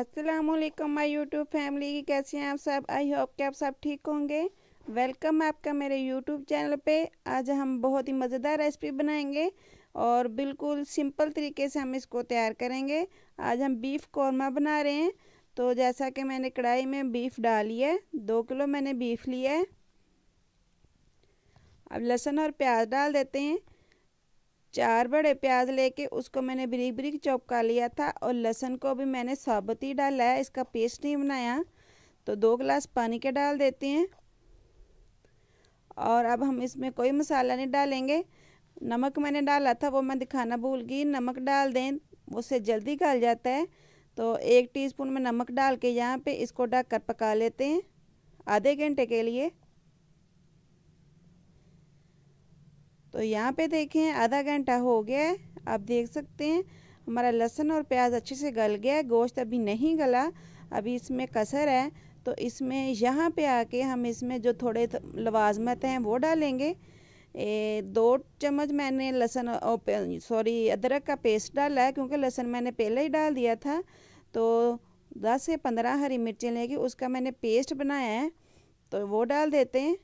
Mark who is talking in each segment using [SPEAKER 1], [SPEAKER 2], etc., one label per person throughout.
[SPEAKER 1] Aslam my YouTube family कैसे हैं आप सब आई होप कि आप सब ठीक होंगे वेलकम आपका मेरे यूट्यूब चैनल पे आज हम बहुत ही मज़ेदार रेसिपी बनाएंगे और बिल्कुल सिंपल तरीके से हम इसको तैयार करेंगे आज हम बीफ़ कौरमा बना रहे हैं तो जैसा कि मैंने कढ़ाई में बीफ़ डाली है दो किलो मैंने बीफ़ लिया है अब लहसुन और प्याज डाल देते हैं चार बड़े प्याज लेके उसको मैंने बरीक बरीक चॉप कर लिया था और लहसुन को भी मैंने साबुत ही डाला है इसका पेस्ट नहीं बनाया तो दो गिलास पानी के डाल देते हैं और अब हम इसमें कोई मसाला नहीं डालेंगे नमक मैंने डाला था वो मैं दिखाना भूल गई नमक डाल दें उससे जल्दी गल जाता है तो एक टीस्पून में नमक डाल के यहाँ पे इसको कर पका लेते हैं आधे घंटे के लिए तो यहाँ पे देखें आधा घंटा हो गया आप देख सकते हैं हमारा लहसुन और प्याज अच्छे से गल गया गोश्त अभी नहीं गला अभी इसमें कसर है तो इसमें यहाँ पे आके हम इसमें जो थोड़े लवाजमत हैं वो डालेंगे ए, दो चम्मच मैंने लहसुन सॉरी अदरक का पेस्ट डाला है क्योंकि लहसुन मैंने पहले ही डाल दिया था तो दस से पंद्रह हरी मिर्चें लेंगे उसका मैंने पेस्ट बनाया है तो वो डाल देते हैं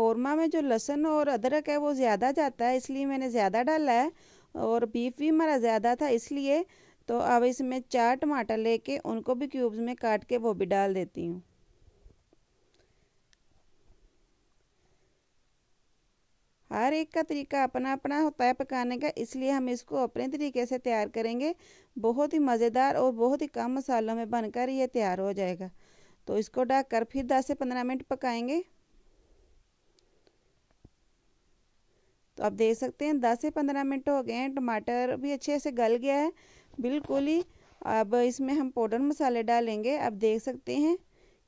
[SPEAKER 1] कौरमा में जो लहसुन और अदरक है वो ज़्यादा जाता है इसलिए मैंने ज़्यादा डाला है और बीफ भी हमारा ज़्यादा था इसलिए तो अब इसमें चार टमाटर लेके उनको भी क्यूब्स में काट के वो भी डाल देती हूँ हर एक का तरीका अपना अपना होता है पकाने का इसलिए हम इसको अपने तरीके से तैयार करेंगे बहुत ही मज़ेदार और बहुत ही कम मसालों में बनकर ये तैयार हो जाएगा तो इसको ढक कर फिर 10 से 15 मिनट पकाएंगे तो आप देख सकते हैं दस से पंद्रह मिनट हो गए हैं टमाटर भी अच्छे से गल गया है बिल्कुल ही अब इसमें हम पाउडर मसाले डालेंगे आप देख सकते हैं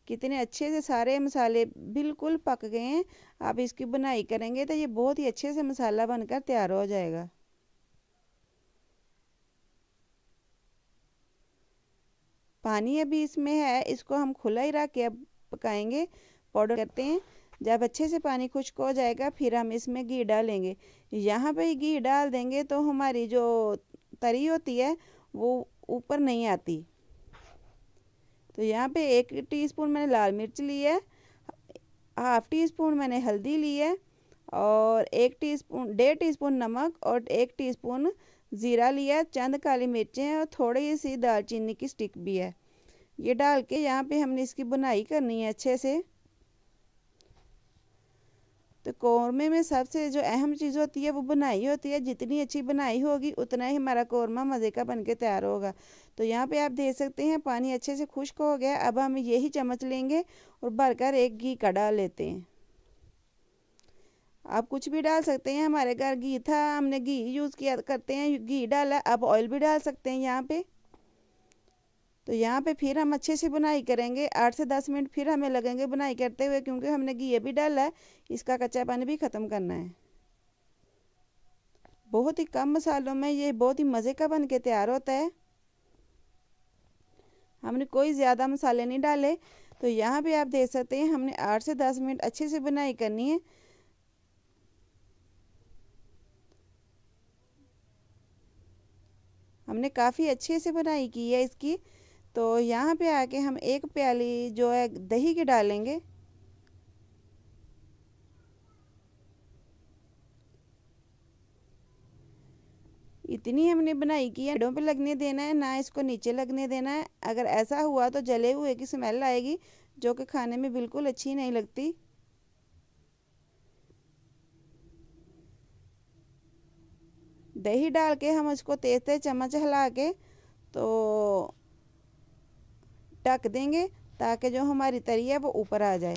[SPEAKER 1] कितने अच्छे से सारे मसाले बिल्कुल पक गए हैं आप इसकी बुनाई करेंगे तो ये बहुत ही अच्छे से मसाला बनकर तैयार हो जाएगा पानी अभी इसमें है इसको हम खुला ही रख के अब पकाएंगे पाउडर करते हैं जब अच्छे से पानी खुश्क हो जाएगा फिर हम इसमें घी डालेंगे यहाँ पे घी डाल देंगे तो हमारी जो तरी होती है वो ऊपर नहीं आती तो यहाँ पे एक टीस्पून मैंने लाल मिर्च ली है हाफ टी स्पून मैंने हल्दी ली है और एक टीस्पून डेढ़ टीस्पून नमक और एक टीस्पून ज़ीरा लिया चंद काली मिर्चें हैं और थोड़ी सी दालचीनी की स्टिक भी है ये डाल के यहाँ पे हमने इसकी बुनाई करनी है अच्छे से तो कौरमे में सबसे जो अहम चीज़ होती है वो बनाई होती है जितनी अच्छी बनाई होगी उतना ही हमारा कौरमा मज़े का बन के तैयार होगा तो यहाँ पे आप देख सकते हैं पानी अच्छे से खुश्क हो गया अब हम यही चम्मच लेंगे और भरकर एक घी का डाल लेते हैं आप कुछ भी डाल सकते हैं हमारे घर घी था हमने घी यूज़ किया करते हैं घी डाला आप ऑयल भी डाल सकते हैं यहाँ पर तो यहाँ पे फिर हम अच्छे से बुनाई करेंगे आठ से दस मिनट फिर हमें लगेंगे बुनाई करते हुए क्योंकि हमने घी भी डाला है इसका कच्चा पानी भी ख़त्म करना है बहुत ही कम मसालों में ये बहुत ही मज़े का बन के तैयार होता है हमने कोई ज़्यादा मसाले नहीं डाले तो यहाँ पे आप देख सकते हैं हमने आठ से दस मिनट अच्छे से बुनाई करनी है हमने काफ़ी अच्छे से बुनाई की है इसकी तो यहाँ पे आके हम एक प्याली जो है दही की डालेंगे इतनी हमने बनाई कि है पे लगने देना है ना इसको नीचे लगने देना है अगर ऐसा हुआ तो जले हुए की स्मेल आएगी जो कि खाने में बिल्कुल अच्छी नहीं लगती दही डाल के हम उसको तेज तेज चम्मच हिला के तो ढक देंगे ताकि जो हमारी तरी है वो ऊपर आ जाए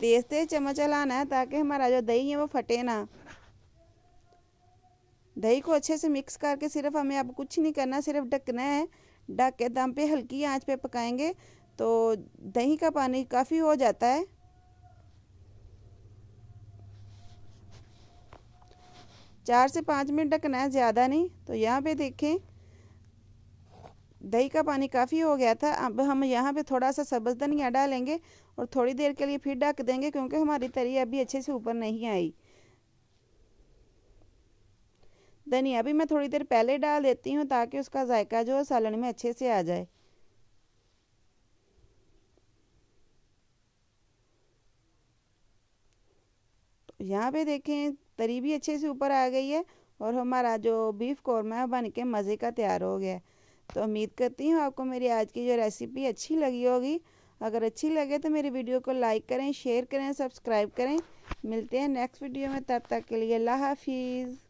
[SPEAKER 1] तेज़ तेज़ चम्मच चलाना है ताकि हमारा जो दही है वो फटे ना दही को अच्छे से मिक्स करके सिर्फ हमें अब कुछ नहीं करना सिर्फ ढकना है ढक के दम पे हल्की आंच पे पकाएंगे तो दही का पानी काफ़ी हो जाता है चार से पाँच मिनट ढकना है ज़्यादा नहीं तो यहाँ पे देखें दही का पानी काफ़ी हो गया था अब हम यहाँ पे थोड़ा सा सब्ज़ धनिया डालेंगे और थोड़ी देर के लिए फिर ढक देंगे क्योंकि हमारी तरी अभी अच्छे से ऊपर नहीं आई धनिया भी मैं थोड़ी देर पहले डाल देती हूँ ताकि उसका जायका जो है सालन में अच्छे से आ जाए तो यहाँ पे देखें तरी भी अच्छे से ऊपर आ गई है और हमारा जो बीफ कौरमा है बन के मज़े का तैयार हो गया है तो उम्मीद करती हूँ आपको मेरी आज की जो रेसिपी अच्छी लगी होगी अगर अच्छी लगे तो मेरी वीडियो को लाइक करें शेयर करें सब्सक्राइब करें मिलते हैं नेक्स्ट वीडियो में तब तक के लिए अल्लाह हाफिज़